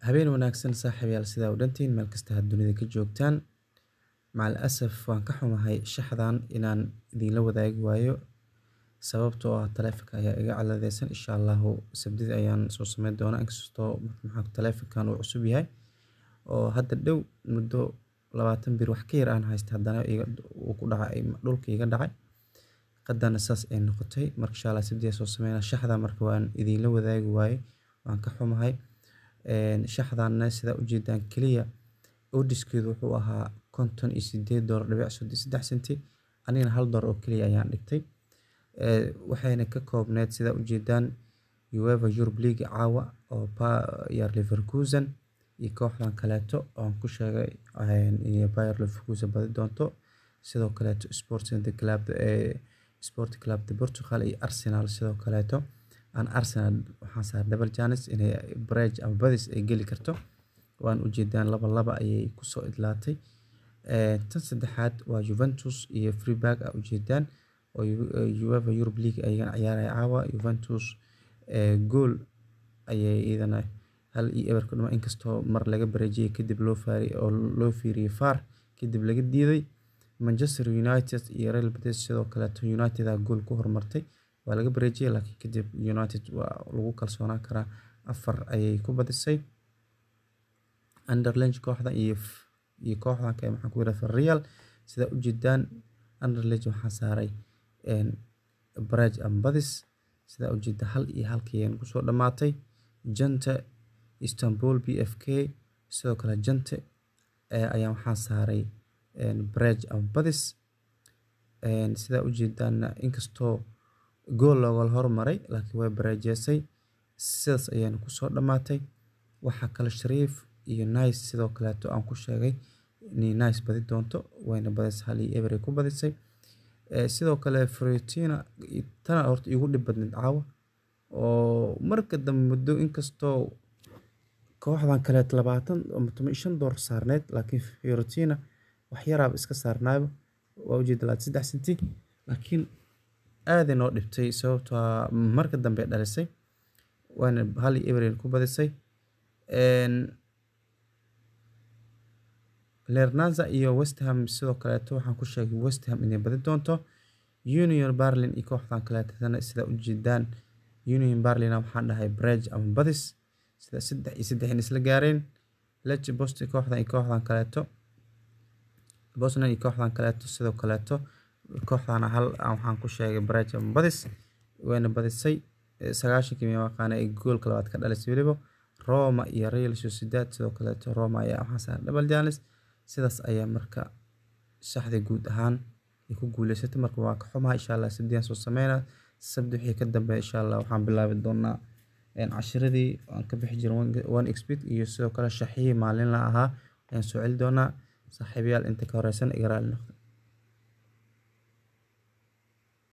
Habeen wanaagsan saaxiibyaal sidaa u dhantiin meel kasta aad dunida ka joogtaan. Macal asaf waan ka xumahay shaxdan inaan idinla wadaagi waayo sababtoo ah taleefanka ayaa iga calaadeysan insha Allahu sabtida ayaan soo sameyn doonaa inkastoo maxaa taleefankan uu cusub yahay oo hadda dhow muddo labaatan bir wax ka yar aan haysta haddana uu ku dhacay dhulka iga dhacay qadana saas ay noqotay marka insha Allah sabtida soo sameynaa shaxda marka waan idinla wadaagi waayo waan ka xumahay. Shaxdan sida ujeedan kaliya odiskeeda wuxuu ahaa konton iyo sideed dolar dibic sedax senti anigana hal dolar oo kaliya ayaan dhigtay. Waxayna ka koobneyd sida ujeedan Uefa Europa League caawa oo Bayer Leverkusen iyo kooxdan kaleeto aan ku sheegay Bayer Leverkusen badi doonto. Sidoo kaleeto Sporting Club eh, Portugal iyo Arsenal sidoo kaleeto aan Arsenal waxaan saaray double chance inay Brage ama Badis ay geli karto waan ujeedaan laba laba ayay kusoo idlaatay tan saddexaad waa Juventus iyo Freiburg aa ujeedaan oo UEFA Europe League ayagana ciyaaraya caawa Juventus gool ayay iyadana hal iyo eber ku inkastoo mar laga bareejiyay kadib loo faariy oo loo fiiriyay VAR kadib laga diiday Manchester United iyo Real Betis sidoo kaleeto United aa gool ku hormartay waa laga bareejiyey laakiin kadib United waa lagu kalsoonaan karaa afar ayay ku badisay Anderlecht kooxda iyo iyo kooxdan kale maxaan ku yiraahdaa Real sida u jeedaan Anderlecht waxaa saaray een Braj Ambadis sida u jeeda hal iyo halkiyeen kusoo soo dhamaatay Janta Istanbul BFK sidoo kale Janta ayaa waxaa saaray een Braj Ambadis een u jeedaana inkastoo Gool looga hormaray laakiin way barajeesay, sidaas ayaana kusoo soo dhammaatay. Waxa kale Shariif iyo Nice sidoo kaleeto aan ku sheegay inay Nice badi doonto wayna badisay hal iyo eber ay ku badisay. Eh, sidoo kale Fiorentina tana horta iigu dhib badneyd caawa oo marka dambe muddo inkastoo kooxdan kaleeto labaatan ama toban shan door saarneyd laakiin Fiorentina waxyaraaba iska saarnayba waa ujeedaa lakin sedax senti laakiin aad inoo dhibtay sababtoo ah marka dambe dhalisay waana hal iyo eberyl ku badisay lernanza iyo westham sidoo kaleeto waxaan ku sheegay westham inay badin doonto union barlin iyo kooxdan kaleetana sidaa u jeedaan union barlina waxaan dhahay breg ama badis sida saddex iyo saddex in isla gaareen lechi bost kooxdan iyo kooxdan kaleeto bosnan iyo kooxdan kaleeto sidoo kaleeto kooxdana hal waxaan ku sheegay Brighton badis wayna badisay sagaashankii maqaana ay goolka labaad ka dhalisay weliba Roma iyo Real Sociedad sidoo kaleeto Roma ayaa ah waxaa saaran double janis sidaas ayaa marka shaxda guud ahaan ay ku guuleysatay marka waa ka xumaha insha Allah sabdiyaan soo sameynaa sabdi wixii ka dambeeya insha Allah waxaan bilaabi doonaa cashiradii aan ka bixi jiray one xbit iyo sidoo kale shaxiihii maalinla ahaa ayaan soo celi doonaa saaxiibayaal inta ka horeysan iga raali